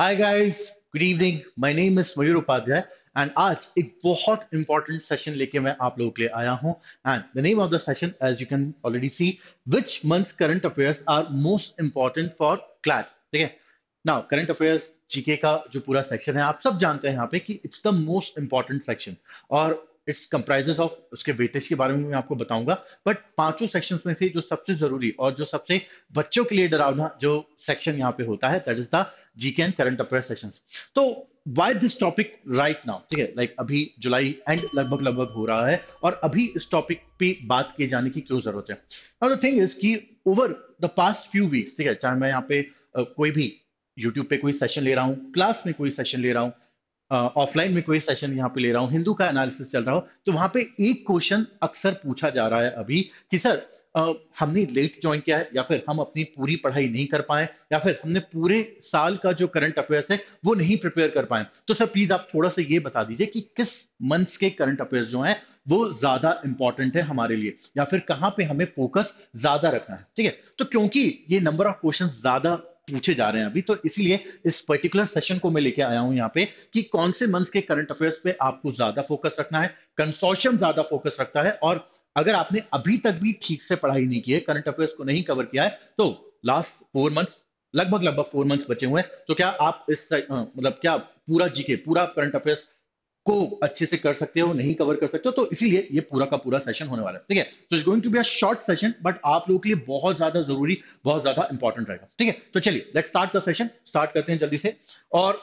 Hi guys good evening my name is Mayur Upadhyay and आज एक बहुत इंपॉर्टेंट सेशन लेके मैं आप लोगों के लिए आया हूं and the name of the session as you can already see which months current affairs are most important for class ठीक है नाउ करंट अफेयर्स जीके का जो पूरा सेक्शन है आप सब जानते हैं यहाँ पे कि it's the most important section और इट्स कंप्राइजेस ऑफ उसके वेटेज के बारे में मैं आपको बताऊंगा बट पांचों सेक्शंस में से जो सबसे जरूरी और जो सबसे बच्चों के लिए डरावना जो सेक्शन यहाँ पे होता है that is the GK and current affair section तो why this topic right now ठीक है लाइक अभी जुलाई एंड लगभग लगभग हो रहा है और अभी इस टॉपिक पे बात किए जाने की क्यों जरूरत है नाउ द थिंग इज कि over the past few weeks ठीक है चाहे मैं यहाँ पे uh, कोई भी YouTube पे कोई सेशन ले रहा हूँ क्लास में कोई सेशन ले रहा हूँ ऑफलाइन में कोई सेशन यहाँ पे ले रहा हूँ हिंदू का एनालिसिस चल रहा हो तो वहां पे एक क्वेश्चन अक्सर पूछा जा रहा है अभी कि सर हमने लेट ज्वाइन किया है या फिर हम अपनी पूरी पढ़ाई नहीं कर पाए या फिर हमने पूरे साल का जो करंट अफेयर्स है वो नहीं प्रिपेयर कर पाए तो सर प्लीज आप थोड़ा सा ये बता दीजिए कि किस मंथ्स के करंट अफेयर्स जो है वो ज्यादा इंपॉर्टेंट है हमारे लिए या फिर कहाँ पे हमें फोकस ज्यादा रखना है ठीक है तो क्योंकि ये नंबर ऑफ क्वेश्चन ज्यादा पूछे जा रहे हैं अभी तो इसीलिए इस पर्टिकुलर सेशन को मैं लेके आया हूं यहाँ पे कि कौन से मंथ के करंट अफेयर्स पे आपको ज्यादा फोकस रखना है कंसोर्शियम ज्यादा फोकस रखता है और अगर आपने अभी तक भी ठीक से पढ़ाई नहीं की है करंट अफेयर्स को नहीं कवर किया है तो लास्ट फोर मंथ लगभग लगभग फोर मंथ्स बचे हुए हैं तो क्या आप इस मतलब क्या पूरा जीके पूरा करंट अफेयर्स को अच्छे से कर सकते हो नहीं कवर कर सकते हो तो इसीलिए ये पूरा का पूरा सेशन होने वाला है ठीक है so is going to be a short session but आप लोगों के लिए बहुत ज्यादा जरूरी बहुत ज्यादा इंपॉर्टेंट रहेगा ठीक है तो चलिए let start the session start करते हैं जल्दी से और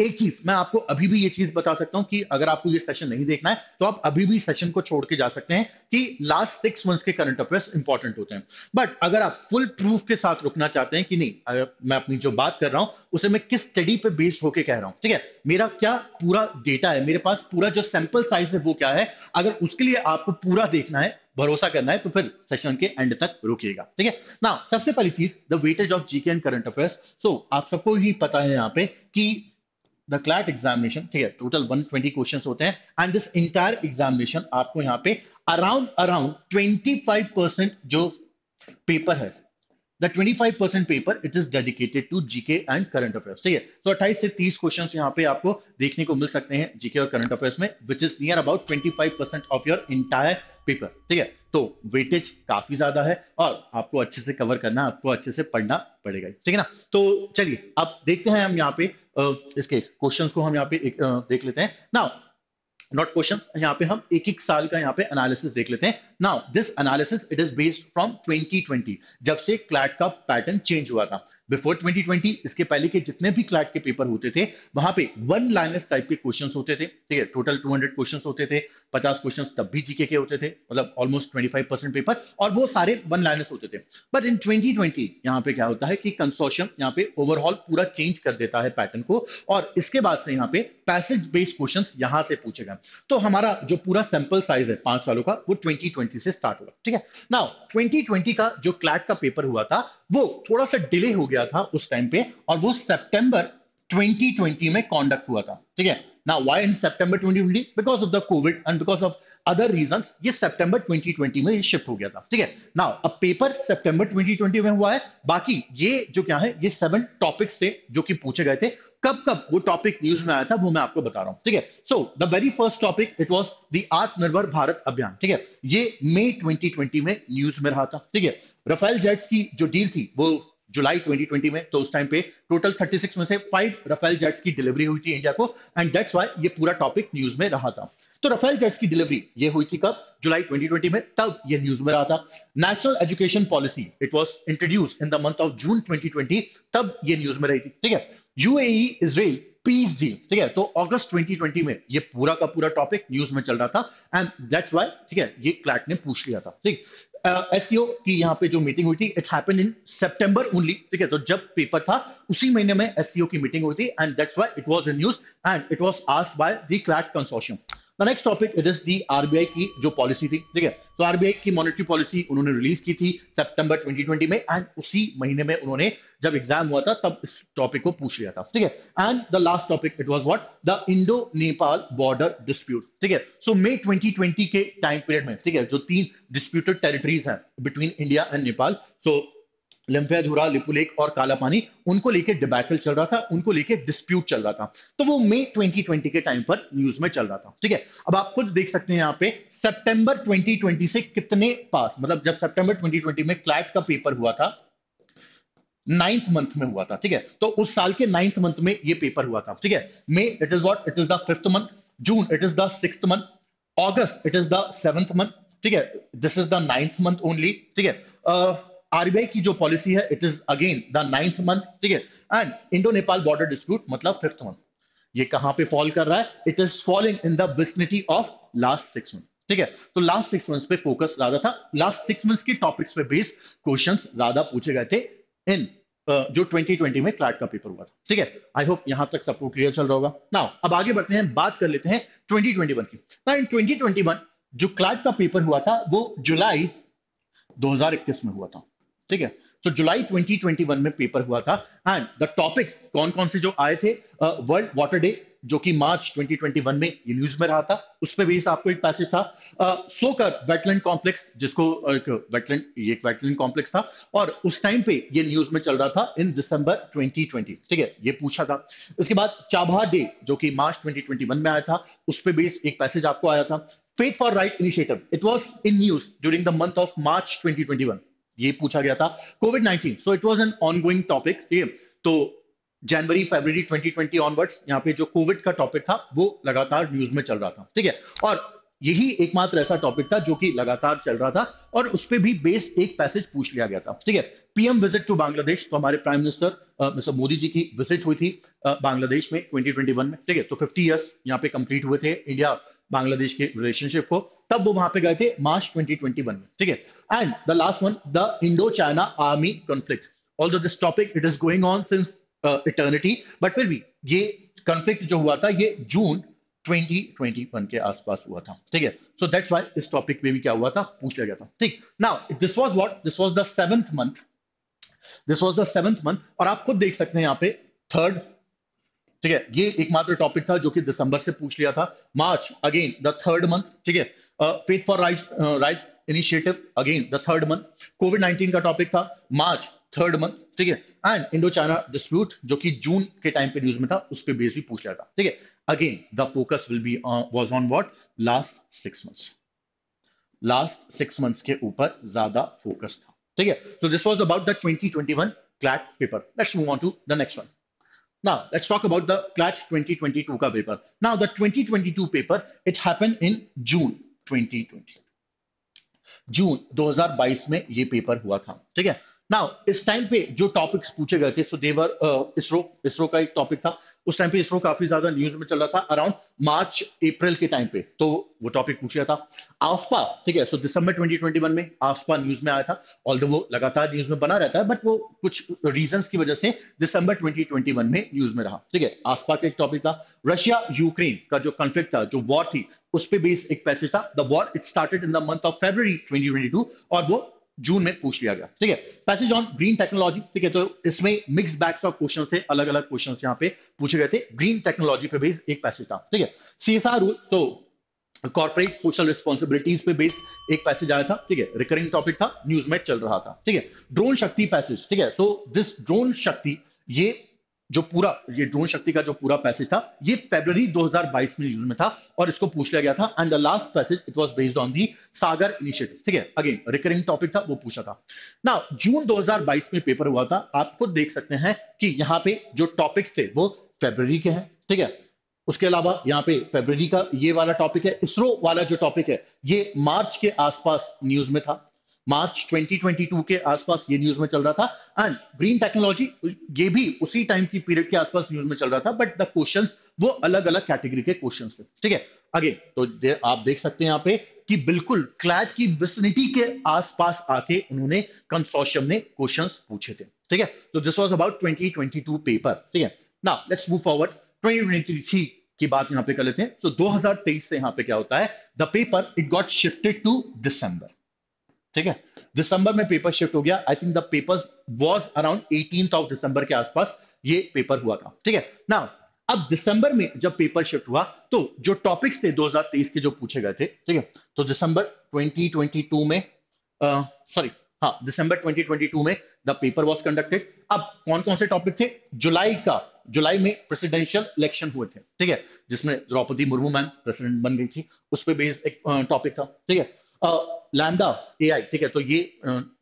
एक चीज मैं आपको अभी भी ये चीज बता सकता हूं कि अगर आपको ये सेशन नहीं देखना है तो आप अभी भी सेशन को छोड़ के जा सकते हैं कि लास्ट सिक्स मंथ्स के करंट अफेयर्स इंपॉर्टेंट होते हैं बट अगर आप फुल प्रूफ के साथ रुकना चाहते हैं कि नहीं अगर मैं अपनी जो बात कर रहा हूं उसे मैं किस स्टडी पे बेस्ड होकर कह रहा हूं ठीक है मेरा क्या पूरा डेटा है मेरे पास पूरा जो सैंपल साइज है वो क्या है अगर उसके लिए आपको पूरा देखना है भरोसा करना है तो फिर सेशन के एंड तक रुकिएगा ठीक है ना सबसे पहली चीज the weightage of GK and current affairs so आप सबको ही पता है यहाँ पे कि द क्लैट एग्जामिनेशन ठीक है टोटल 120 क्वेश्चन होते हैं एंड दिस इंटायर एग्जामिनेशन आपको यहाँ पे अराउंड अराउंड 25 परसेंट जो पेपर है the 25 percent paper it is dedicated to GK and current affairs ठीक है सो 28 से 30 क्वेश्चन यहाँ पे आपको देखने को मिल सकते हैं जीके और करंट अफेयर्स में which is near about 25 five percent of your entire paper ठीक है तो वेटेज काफी ज्यादा है और आपको अच्छे से कवर करना आपको अच्छे से पढ़ना पड़ेगा ठीक है ना तो चलिए अब देखते हैं हम यहाँ पे इसके क्वेश्चन को हम यहाँ पे एक, देख लेते हैं नाउ नॉट क्वेश्चन यहाँ पे हम एक एक साल का यहाँ पे एनालिसिस देख लेते हैं now this analysis it is based from 2020 जब से क्लैट का पैटर्न चेंज हुआ था बिफोर 2020 इसके पहले के जितने भी क्लैट के पेपर होते थे वहां पे वन लाइनस टाइप के क्वेश्चंस होते थे ठीक है टोटल 200 क्वेश्चंस होते थे 50 क्वेश्चंस तब भी जीके के होते थे मतलब ऑलमोस्ट 25 परसेंट पेपर और वो सारे वन लाइनस होते थे बट इन 2020 यहाँ पे क्या होता है कि कंसोशियम यहाँ पे ओवरऑल पूरा चेंज कर देता है पैटर्न को और इसके बाद से यहाँ पे पैसेज बेस्ड क्वेश्चन यहाँ से पूछे गए तो हमारा जो पूरा सैंपल साइज है पांच सालों का वो ट्वेंटी से स्टार्ट होगा ठीक है ना ट्वेंटी का जो क्लैट का पेपर हुआ था वो थोड़ा सा डिले हो गया था उस टाइम पे और वो सितंबर 2020 में कॉन्डक्ट हुआ था ठीक है ना why in September 2020 because of the COVID and because of other reason ये सेप्टेम्बर 2020 में शिफ्ट हो गया था ठीक है ना अब पेपर सेप्टेम्बर 2020 में हुआ है बाकी ये जो क्या है ये सेवन टॉपिक्स थे जो कि पूछे गए थे कब कब वो टॉपिक न्यूज में आया था वो मैं आपको बता रहा हूं ठीक है so the very first topic it was the Atmanirbhar Bharat अभियान ठीक है ये मई 2020 में न्यूज में रहा था ठीक है राफेल जेट्स की जो डील थी वो जुलाई 2020 में तो उस टाइम पे टोटल 36 में से फाइव रफेल जेट्स की डिलीवरी हुई थी इंडिया को एंड दैट्स वाई ये पूरा टॉपिक न्यूज में रहा था तो रफेल जेट्स की डिलीवरी ये हुई थी कब जुलाई 2020 में तब ये न्यूज में रहा था national education policy it was introduce in the month of June 2020 तब ये न्यूज में रही थी ठीक है यूएई इसराइल पीस डील ठीक है तो अगस्त 2020 में ये पूरा का पूरा टॉपिक न्यूज में चल रहा था एंड दैट्स वाई ठीक है ये क्लैट ने पूछ लिया था ठीक एस uh, की यहाँ पे जो मीटिंग हुई थी it happen in September only ठीक है तो जब पेपर था उसी महीने में एस की मीटिंग हुई थी and that's why it was in news and it was asked by the CLAT consortium the next topic it is the RBI की जो पॉलिसी थी ठीक है सो तो आरबीआई की मॉनेटरी पॉलिसी उन्होंने रिलीज की थी सितंबर 2020 में एंड उसी महीने में उन्होंने जब एग्जाम हुआ था तब इस टॉपिक को पूछ लिया था ठीक है and the last topic it was what the Indo Nepal border dispute ठीक है सो मे 2020 के टाइम पीरियड में ठीक है जो तीन डिस्प्यूटेड टेरिटरीज हैं between India and Nepal so so, Limpiyadhura Lipu Lekh और काला पानी उनको लेके डिबैकल चल रहा था उनको लेके डिस्प्यूट चल रहा था तो वो मई 2020 के टाइम पर न्यूज में चल रहा था ठीक है अब आप खुद देख सकते हैं यहाँ पे सितंबर 2020 से कितने पास मतलब जब सितंबर 2020 में क्लैट का पेपर हुआ था नाइन्थ मंथ में हुआ था ठीक है तो उस साल के नाइन्थ मंथ में ये पेपर हुआ था ठीक है May it is what it is the fifth month June it is the six month August it is the seventh month ठीक है this is the ninth month only ठीक है uh, आरबीआई की जो पॉलिसी है it is again the ninth month ठीक है and Indo Nepal border dispute मतलब फिफ्थ मंथ ये कहां पे फॉल कर रहा है it is falling in the विस्निटी of last six month ठीक है तो लास्ट सिक्स मंथ पे फोकस ज्यादा था लास्ट सिक्स मंथ के टॉपिक्स पे बेस्ड क्वेश्चन ज्यादा पूछे गए थे इन जो 2020 में क्लाट का पेपर हुआ था ठीक है आई होप यहां तक सबको क्लियर चल रहा होगा नाउ अब आगे बढ़ते हैं बात कर लेते हैं 2021 की ना इन 2021 जो क्लाट का पेपर हुआ था वो जुलाई 2021 में हुआ था ठीक है सो जुलाई 2021 में पेपर हुआ था एंड द टॉपिक्स कौन कौन से जो आए थे वर्ल्ड वाटर डे जो कि मार्च 2021 में ये न्यूज में रहा था उस पर बेस आपको एक पैसेज था सोकर वेटलैंड कॉम्प्लेक्स जिसको एक वेटलैंड ये एक वेटलैंड कॉम्प्लेक्स था और उस टाइम पे ये न्यूज में चल रहा था इन दिसंबर 2020 ठीक है ये पूछा था इसके बाद चाबा डे जो कि मार्च 2021 में आया था उस पर बेस एक पैसेज आपको आया था faith for right initiative it was in news during the month of March twenty ये पूछा गया था COVID nineteen so it was an ongoing topic ठीक है तो जनवरी फरवरी 2020 ऑनवर्ड्स यहाँ पे जो कोविड का टॉपिक था वो लगातार न्यूज में चल रहा था ठीक है और यही एकमात्र ऐसा टॉपिक था जो कि लगातार चल रहा था और उस पर भी बेस्ड एक पैसेज पूछ लिया गया था ठीक है पीएम विजिट टू बांग्लादेश तो हमारे prime minister mister Modi ji की विजिट हुई थी बांग्लादेश में 2021 में ठीक है तो 50 इयर्स यहाँ पे कंप्लीट हुए थे इंडिया बांग्लादेश के रिलेशनशिप को तब वो वहां पे गए थे मार्च 2021 में ठीक है and the last one the Indo China army conflict although this topic it is going on since eternity but फिर भी ये कॉन्फ्लिक्ट जो हुआ था ये जून 2021 के आसपास हुआ था ठीक है सो दैट्स व्हाई इस टॉपिक में भी क्या हुआ था पूछ लिया गया था ठीक now this was what this was the 7th month this was the 7th month और आप खुद देख सकते हैं यहां पे थर्ड ठीक है ये एकमात्र टॉपिक था जो कि दिसंबर से पूछ लिया था March again the third month ठीक है faith for right right initiative again the third month COVID 19 का टॉपिक था मार्च थर्ड मंथ ठीक है एंड इंडो चाइना डिस्प्यूट जो कि जून के टाइम पे न्यूज में था उस पर बेस भी पूछ लिया था ठीक है again the focus will be was on what last six month last six months के ऊपर ज्यादा फोकस था ठीक है so this was about the twenty twenty one CLAT paper let's move on to the next one Now let's talk about the CLAT 2022 ka paper. Now the 2022 paper, it happened in June 2020. June 2022 में ये paper था ठीक okay? Now इस time पे जो topics पूछे गए थे सो देवर इसरो इसरो का एक टॉपिक था उस टाइम पे इसरो काफी ज्यादा न्यूज में चल रहा था अराउंड मार्च अप्रैल के टाइम पे तो वो टॉपिक पूछ रहा था आफ्पा ठीक है सो दिसंबर 2021 में आफ्पा न्यूज में आया था ऑल वो लगातार न्यूज में बना रहता है बट वो कुछ रीजन की वजह से दिसंबर 2021 में न्यूज में रहा ठीक है आफ्पा का एक टॉपिक था रशिया यूक्रेन का जो कॉन्फ्लिक्ट था जो वॉर थी उस पर बेस एक पैसेज था the war it started in the month of February twenty और वो जून में पूछ लिया गया ठीक है पैसेज ऑन ग्रीन टेक्नोलॉजी ठीक है तो इसमें मिक्स बैग्स ऑफ क्वेश्चन थे अलग अलग क्वेश्चन यहाँ पे पूछे गए थे ग्रीन टेक्नोलॉजी पे बेस एक पैसेज था ठीक है CSR rule so corporate social responsibilities पे बेस एक पैसेज आया था ठीक है रिकरिंग टॉपिक था न्यूज में चल रहा था ठीक है ड्रोन शक्ति पैसेज ठीक है सो दिस ड्रोन शक्ति ये जो पूरा ये ड्रोन शक्ति का जो पूरा पैसेज था ये फेब्रवरी 2022 में यूज में था और इसको पूछ लिया गया था and the last passage it was based on the Sagar initiative ठीक है अगेन रिकरिंग टॉपिक था वो पूछा था ना जून 2022 में पेपर हुआ था आप खुद देख सकते हैं कि यहाँ पे जो टॉपिक्स थे वो फेब्रवरी के हैं ठीक है उसके अलावा यहाँ पे फेब्रवरी का ये वाला टॉपिक है इसरो वाला जो टॉपिक है ये मार्च के आसपास न्यूज में था मार्च 2022 के आसपास ये न्यूज में चल रहा था एंड ग्रीन टेक्नोलॉजी ये भी उसी टाइम की पीरियड के आसपास न्यूज में चल रहा था बट द क्वेश्चन वो अलग अलग कैटेगरी के क्वेश्चन थे ठीक है अगेन तो आप देख सकते हैं यहाँ पे कि बिल्कुल क्लैट की विसिनिटी के आसपास आके उन्होंने कंसोशियम ने क्वेश्चन पूछे थे ठीक है तो this was about twenty paper ठीक है ना लेट्स मूव फॉरवर्ड ट्वेंटी की बात यहाँ पे कर लेते हैं सो so, 2023 से यहाँ पे क्या होता है the paper it got shifted to December ठीक है दिसंबर में पेपर शिफ्ट हो गया I think the paper was around eighteen of December के आसपास ये पेपर हुआ था ठीक है ना अब दिसंबर में जब पेपर शिफ्ट हुआ तो जो टॉपिक्स थे 2023 के जो पूछे गए थे ठीक है तो दिसंबर 2022 में सॉरी हाँ दिसंबर 2022 में द पेपर वाज कंडक्टेड अब कौन कौन से टॉपिक थे जुलाई का जुलाई में प्रेसिडेंशियल इलेक्शन हुए थे ठीक है जिसमें द्रौपदी मुर्मू मैम प्रेसिडेंट बन गई थी उस पर बेस्ड एक टॉपिक था ठीक है लैंडा ए आई ठीक है तो ये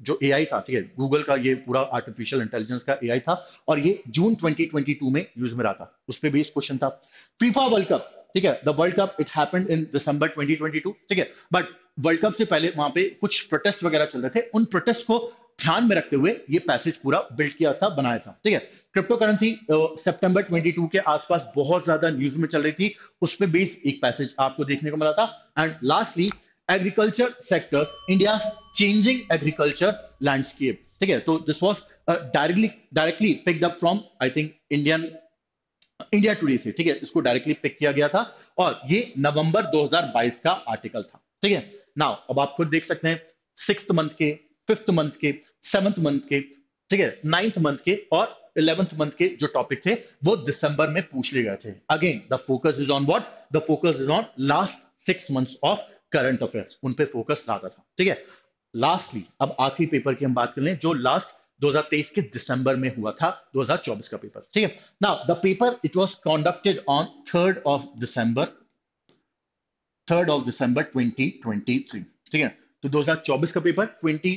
जो ए आई था ठीक है गूगल का ये पूरा आर्टिफिशियल इंटेलिजेंस का ए आई था और ये जून 2022 में यूज में रहा था उस पर बेस्ड क्वेश्चन था फीफा वर्ल्ड कप ठीक है the world cup it happened in December 2022 ठीक है बट वर्ल्ड कप से पहले वहां पे कुछ प्रोटेस्ट वगैरह चल रहे थे उन प्रोटेस्ट को ध्यान में रखते हुए ये पैसेज पूरा बिल्ड किया था बनाया था ठीक है क्रिप्टो करेंसी सितंबर 22 के आसपास बहुत ज्यादा न्यूज में चल रही थी उस पर बेस्ड एक पैसेज आपको देखने को मिला था and lastly agriculture sector India changing agriculture landscape ठीक है तो this was directly directly picked up from I think Indian India Today से ठीक है इसको डायरेक्टली पिक किया गया था और ये नवंबर 2022 का आर्टिकल था ठीक है नाउ अब आप खुद देख सकते हैं सिक्स मंथ के फिफ्थ मंथ के सेवंथ मंथ के ठीक है नाइन्थ मंथ के और इलेवंथ मंथ के जो टॉपिक थे वो दिसंबर में पूछ लिए गए थे again the focus is on what the focus is on last six month of current affairs उन पे फोकस ज्यादा था ठीक है लास्टली अब आखिरी पेपर की हम बात कर लें जो लास्ट 2023 के दिसंबर में हुआ था 2024 का पेपर ठीक है ना the paper it was conducted on third of December third of December 2023 ठीक है तो 2024 का पेपर 20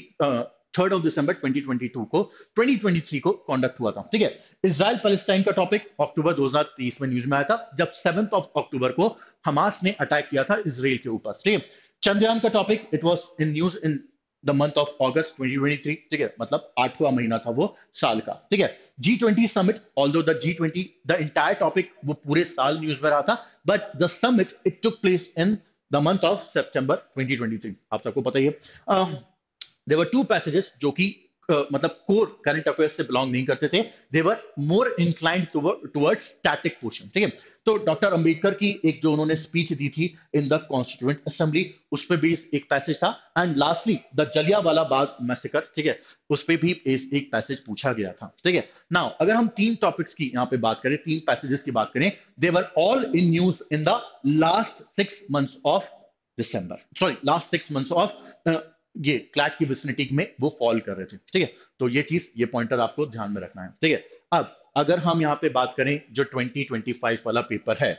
थर्ड ऑफ दिसंबर 2022 को 2023 को कंडक्ट हुआ था ठीक है इसराइल पैलेस्टाइन का टॉपिक अक्टूबर 2023 में न्यूज में आया था जब सेवंथ ऑफ अक्टूबर को हमास ने अटैक किया था इसराइल के ऊपर ठीक है चंद्रयान का topic it was in news in the month of August 2023 ठीक है मतलब आठवां महीना था वो साल का ठीक है G twenty summit although G twenty the entire topic वो पूरे साल न्यूज में रहा था but the summit it took place in the month of September 2023 आप सबको पता ही है देवर टू पैसेजेस जो कि मतलब कोर करंट अफेयर से बिलोंग नहीं करते थे they were more inclined towards static portion ठीक है तो डॉक्टर अंबेडकर की एक जो उन्होंने स्पीच दी थी इन द कॉन्स्टिट्यूएंट असेंबली उस पर भी एक पैसेज था एंड लास्टली द जलिया वाला बाग मैसेकर ठीक है उस पर भी एक पैसेज पूछा गया था ठीक है नाउ अगर हम तीन टॉपिक्स की यहाँ पे बात करें तीन पैसेजेस की बात करें they were all in news in the last six months of December sorry last six months of ये क्लैट की विसिनिटी में वो फॉल कर रहे थे ठीक है तो ये चीज ये पॉइंटर आपको ध्यान में रखना है ठीक है अब अगर हम यहाँ पे बात करें जो 2025 वाला पेपर है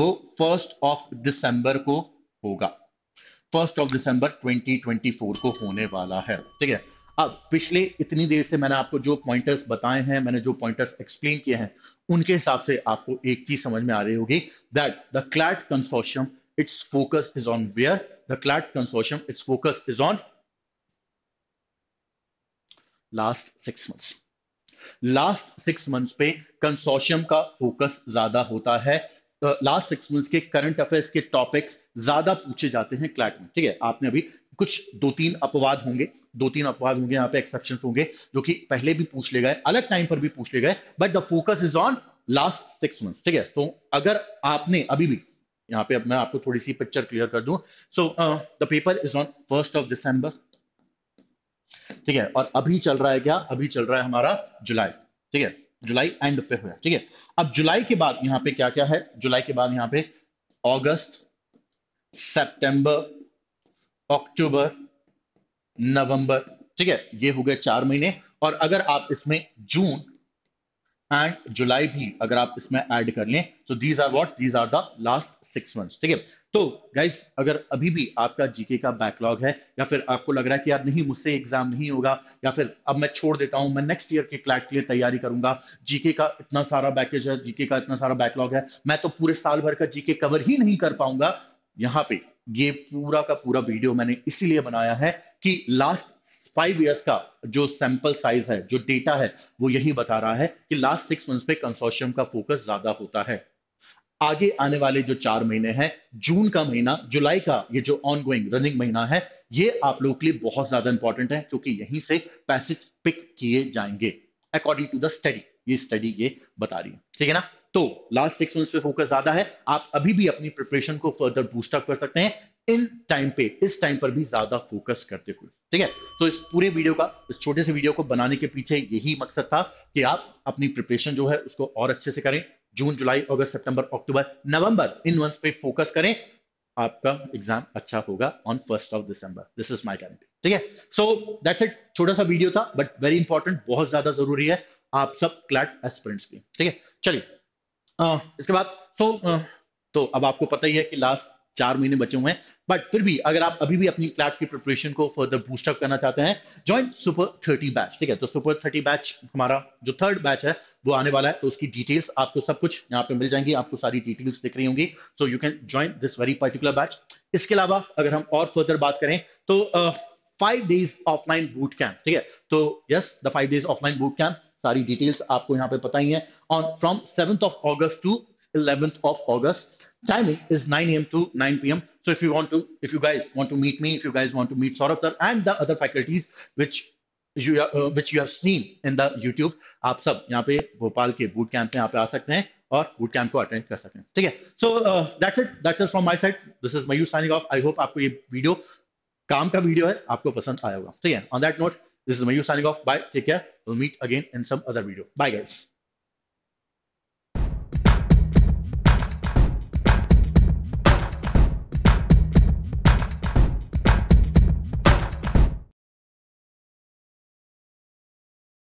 वो फर्स्ट ऑफ दिसंबर को होगा फर्स्ट ऑफ दिसंबर 2024 को होने वाला है ठीक है अब पिछले इतनी देर से मैंने आपको जो पॉइंटर्स बताए हैं मैंने जो पॉइंटर्स एक्सप्लेन किए हैं उनके हिसाब से आपको एक चीज समझ में आ रही होगी that the CLAT consortium its focus is on where the CLAT consortium its focus is on last six months last six months पे कंसोशियम का फोकस ज्यादा होता है लास्ट सिक्स मंथ्स के करंट अफेयर्स के टॉपिक्स ज्यादा पूछे जाते हैं क्लैट में ठीक है आपने अभी कुछ दो तीन अपवाद होंगे दो तीन अपवाद होंगे यहाँ पे एक्सेप्शन होंगे जो कि पहले भी पूछ ले गए अलग टाइम पर भी पूछ ले गए but the focus is on last six month ठीक है तो अगर आपने अभी भी यहाँ पे मैं आपको थोड़ी सी पिक्चर क्लियर कर दू so the paper is on first of December ठीक है और अभी चल रहा है क्या अभी चल रहा है हमारा जुलाई ठीक है जुलाई एंड पे हुआ ठीक है अब जुलाई के बाद यहां पे क्या क्या है जुलाई के बाद यहां पे अगस्त सितंबर अक्टूबर नवंबर ठीक है ये हो गए चार महीने और अगर आप इसमें जून एंड जुलाई भी अगर आप इसमें ऐड कर लें so these are what these are the last six months ठीक है तो गाइस अगर अभी भी आपका जीके का बैकलॉग है या फिर आपको लग रहा है कि यार नहीं मुझसे एग्जाम नहीं होगा या फिर अब मैं छोड़ देता हूं मैं नेक्स्ट ईयर के क्लैट के लिए तैयारी करूंगा जीके का इतना सारा बैकेज है जीके का इतना सारा बैकलॉग है मैं तो पूरे साल भर का जीके कवर ही नहीं कर पाऊंगा यहाँ पे ये पूरा का पूरा वीडियो मैंने इसीलिए बनाया है कि लास्ट फाइव ईयर्स का जो सैंपल साइज है जो डेटा है वो यही बता रहा है कि लास्ट सिक्स मंथ्स पे कंसोर्शियम का फोकस ज्यादा होता है आगे आने वाले जो चार महीने हैं जून का महीना जुलाई का ये जो ऑनगोइंग रनिंग महीना है ये आप लोगों के लिए बहुत ज्यादा इंपॉर्टेंट है क्योंकि यहीं से पैसेज पिक किए जाएंगे अकॉर्डिंग टू द स्टडी ये स्टडी ये बता रही है ठीक है ना तो लास्ट सिक्स मंथ्स पे फोकस ज्यादा है आप अभी भी अपनी प्रिपरेशन को फर्दर बूस्टअप कर सकते हैं इन टाइम पे इस टाइम पर भी ज्यादा फोकस करते हुए ठीक है तो इस पूरे वीडियो का इस छोटे से वीडियो को बनाने के पीछे यही मकसद था कि आप अपनी प्रिपरेशन जो है उसको और अच्छे से करें जून जुलाई अगस्त सितंबर अक्टूबर नवंबर इन मंथ पे फोकस करें आपका एग्जाम अच्छा होगा on first of December this is my guarantee ठीक है सो दैट्स इट छोटा सा वीडियो था बट वेरी इंपॉर्टेंट बहुत ज्यादा जरूरी है आप सब क्लैट एस्पिरेंट्स के ठीक है चलिए इसके बाद सो so, तो अब आपको पता ही है कि लास्ट चार महीने बचे हुए हैं बट फिर भी अगर आप अभी भी अपनी क्लैट की प्रिपरेशन को फर्दर बूस्टअप करना चाहते हैं ज्वाइन सुपर थर्टी बैच ठीक है तो सुपर थर्टी बैच हमारा जो थर्ड बैच है वो आने वाला है तो उसकी डिटेल्स आपको सब कुछ यहाँ पे मिल जाएंगी आपको सारी डिटेल्स दिख रही होंगी so you can join this very particular batch इसके अलावा अगर हम और फर्दर बात करें तो five days offline boot camp ठीक है तो yes the five days offline boot camp सारी डिटेल्स आपको यहाँ पे पता ही है on from seventh of August to eleventh of August timing is 9 a.m. to 9 p.m. So if you want to, if you guys want to meet me, if you guys want to meet Saurabh sir and the other faculties which you uh, which you have seen in the YouTube, आप सब यहाँ पे भोपाल के boot camp में यहाँ पे आ सकते हैं और boot camp को attend कर सकते हैं ठीक है so uh, that's it that's it from my side this is Mayur signing off I hope आपको ये video काम का video. है आपको पसंद आया होगा ठीक है on that note this is Mayur signing off bye take care we'll meet again in some other video bye guys